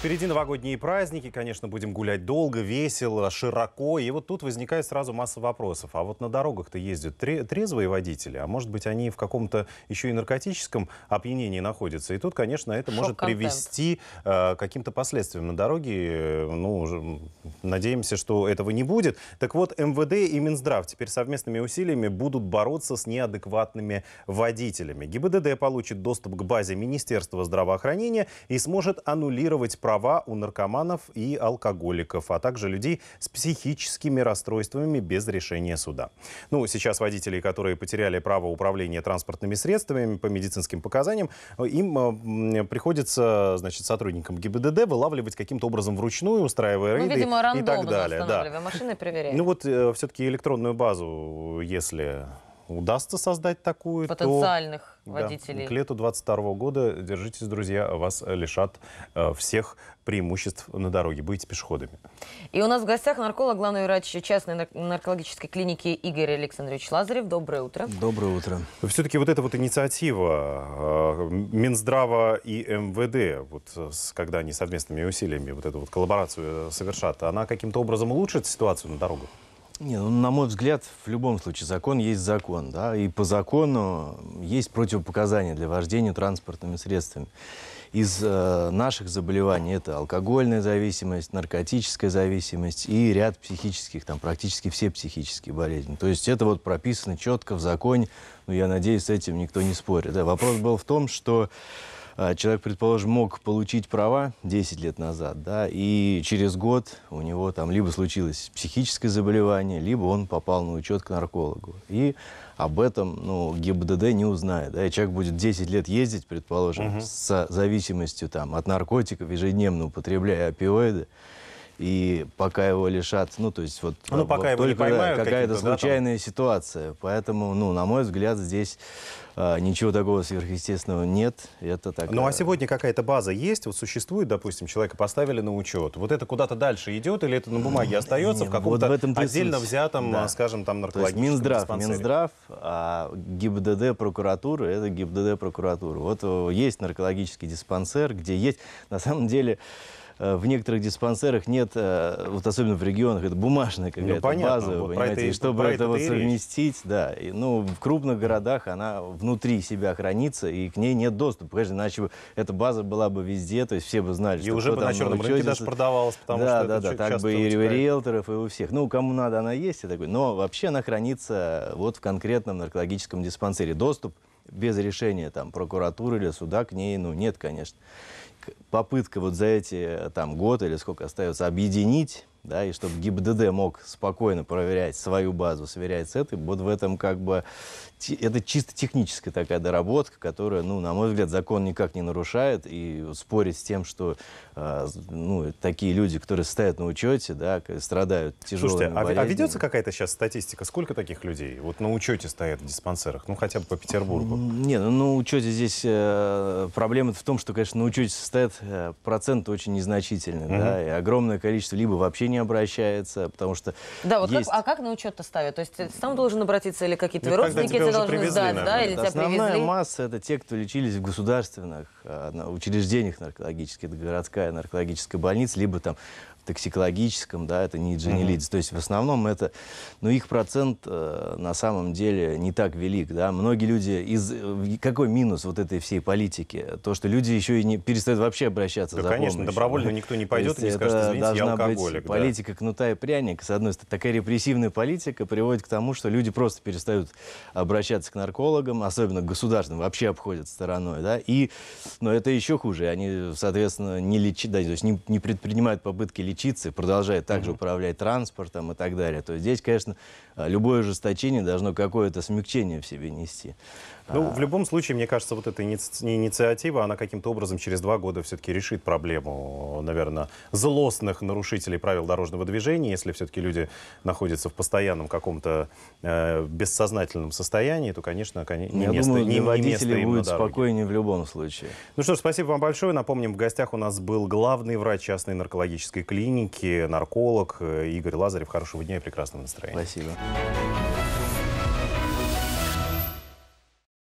Впереди новогодние праздники, конечно, будем гулять долго, весело, широко. И вот тут возникает сразу масса вопросов. А вот на дорогах-то ездят трезвые водители, а может быть они в каком-то еще и наркотическом опьянении находятся. И тут, конечно, это может привести э, к каким-то последствиям на дороге. Э, ну, надеемся, что этого не будет. Так вот, МВД и Минздрав теперь совместными усилиями будут бороться с неадекватными водителями. ГИБДД получит доступ к базе Министерства здравоохранения и сможет аннулировать права у наркоманов и алкоголиков, а также людей с психическими расстройствами без решения суда. Ну, сейчас водителей, которые потеряли право управления транспортными средствами по медицинским показаниям, им э, приходится, значит, сотрудникам ГИБДД вылавливать каким-то образом вручную, устраивая ну, рейды ну, видимо, и так далее. Да. Машины проверяем. Ну вот э, все-таки электронную базу, если удастся создать такую, потенциальных то, водителей. Да, к лету 2022 года, держитесь, друзья, вас э, лишат э, всех преимуществ на дороге. Будете пешеходами. И у нас в гостях нарколог, главный врач частной наркологической клиники Игорь Александрович Лазарев. Доброе утро. Доброе утро. Все-таки вот эта вот инициатива э, Минздрава и МВД, вот когда они совместными усилиями вот эту вот коллаборацию э, совершат, она каким-то образом улучшит ситуацию на дорогах? Не, ну, на мой взгляд, в любом случае закон есть закон, да, и по закону есть противопоказания для вождения транспортными средствами. Из э, наших заболеваний это алкогольная зависимость, наркотическая зависимость и ряд психических, там практически все психические болезни. То есть это вот прописано четко в законе, но ну, я надеюсь, с этим никто не спорит. Да. Вопрос был в том, что а, человек, предположим, мог получить права 10 лет назад, да, и через год у него там либо случилось психическое заболевание, либо он попал на учет к наркологу. И об этом ну, ГИБДД не узнает. Да, и человек будет 10 лет ездить, предположим, угу. с зависимостью там, от наркотиков, ежедневно употребляя опиоиды и пока его лишат, ну, то есть вот, ну, пока вот его только какая-то случайная да, там... ситуация. Поэтому, ну, на мой взгляд, здесь а, ничего такого сверхъестественного нет. Это так. Ну а э, сегодня какая-то база есть? Вот существует, допустим, человека поставили на учет. Вот это куда-то дальше идет или это на бумаге остается нет, в каком-то вот отдельно суть. взятом, да. Э, скажем, там наркологическом есть Минздрав, диспансере? Минздрав, а ГИБДД прокуратура, это ГИБДД прокуратура. Вот э, есть наркологический диспансер, где есть, на самом деле, в некоторых диспансерах нет, вот особенно в регионах, это бумажная ну, какая-то ну, база, вот понимаете, это, и чтобы это, это вот совместить, речь. да, и, ну, в крупных городах она внутри внутри себя хранится, и к ней нет доступа. Конечно, иначе эта база была бы везде, то есть все бы знали, и что И уже бы на черном рынке даже продавалась, потому да, что Да, да, да, так бы и у риэлторов, и у всех. Ну, кому надо, она есть, и такой. Но вообще она хранится вот в конкретном наркологическом диспансере. Доступ без решения там прокуратуры или суда к ней, ну, нет, конечно. Попытка вот за эти там год или сколько остается объединить да, и чтобы ГИБДД мог спокойно проверять свою базу, сверять с этой, вот в этом как бы, это чисто техническая такая доработка, которая, ну, на мой взгляд, закон никак не нарушает, и спорить с тем, что, э, ну, такие люди, которые стоят на учете, да, страдают тяжелыми Слушайте, а а болезнями. Слушайте, а ведется какая-то сейчас статистика, сколько таких людей вот на учете стоят в диспансерах, ну, хотя бы по Петербургу? Не, ну, на учете здесь э, проблема в том, что, конечно, на учете стоят э, проценты очень незначительный, угу. да, и огромное количество либо вообще не обращается, потому что Да, вот есть... как, а как на учет-то ставят? То есть э, сам должен обратиться или какие-то твои ну, родственники тебе должны привезли, сдать, наверное, да, или да. тебя Основная привезли? масса – это те, кто лечились в государственных э, учреждениях наркологических, это городская наркологическая больница, либо там токсикологическом, да, это не дженелидис. Mm-hmm. То есть в основном это, ну, их процент э, на самом деле не так велик, да. Многие люди из... Какой минус вот этой всей политики? То, что люди еще и не перестают вообще обращаться да, за конечно, помощью. добровольно никто не пойдет и не скажет, извините, должна я алкоголик. Быть да. политика кнута и пряника. С одной стороны, такая репрессивная политика приводит к тому, что люди просто перестают обращаться к наркологам, особенно к государственным, вообще обходят стороной, да. И, но это еще хуже. Они, соответственно, не лечат, да, то есть не, не предпринимают попытки горячится продолжает также управлять транспортом и так далее. То есть здесь, конечно, э, любое ужесточение должно какое-то смягчение в себе нести. Ну, а. в любом случае, мне кажется, вот эта иници... инициатива, она каким-то образом через два года все-таки решит проблему, наверное, злостных нарушителей правил дорожного движения, если все-таки люди находятся в постоянном каком-то э, бессознательном состоянии, то, конечно, конечно не Я место, думаю, не, не водители место будут спокойнее в любом случае. Ну что ж, спасибо вам большое. Напомним, в гостях у нас был главный врач частной наркологической клиники клинике, нарколог. Э, Игорь Лазарев, хорошего дня и прекрасного настроения. Спасибо.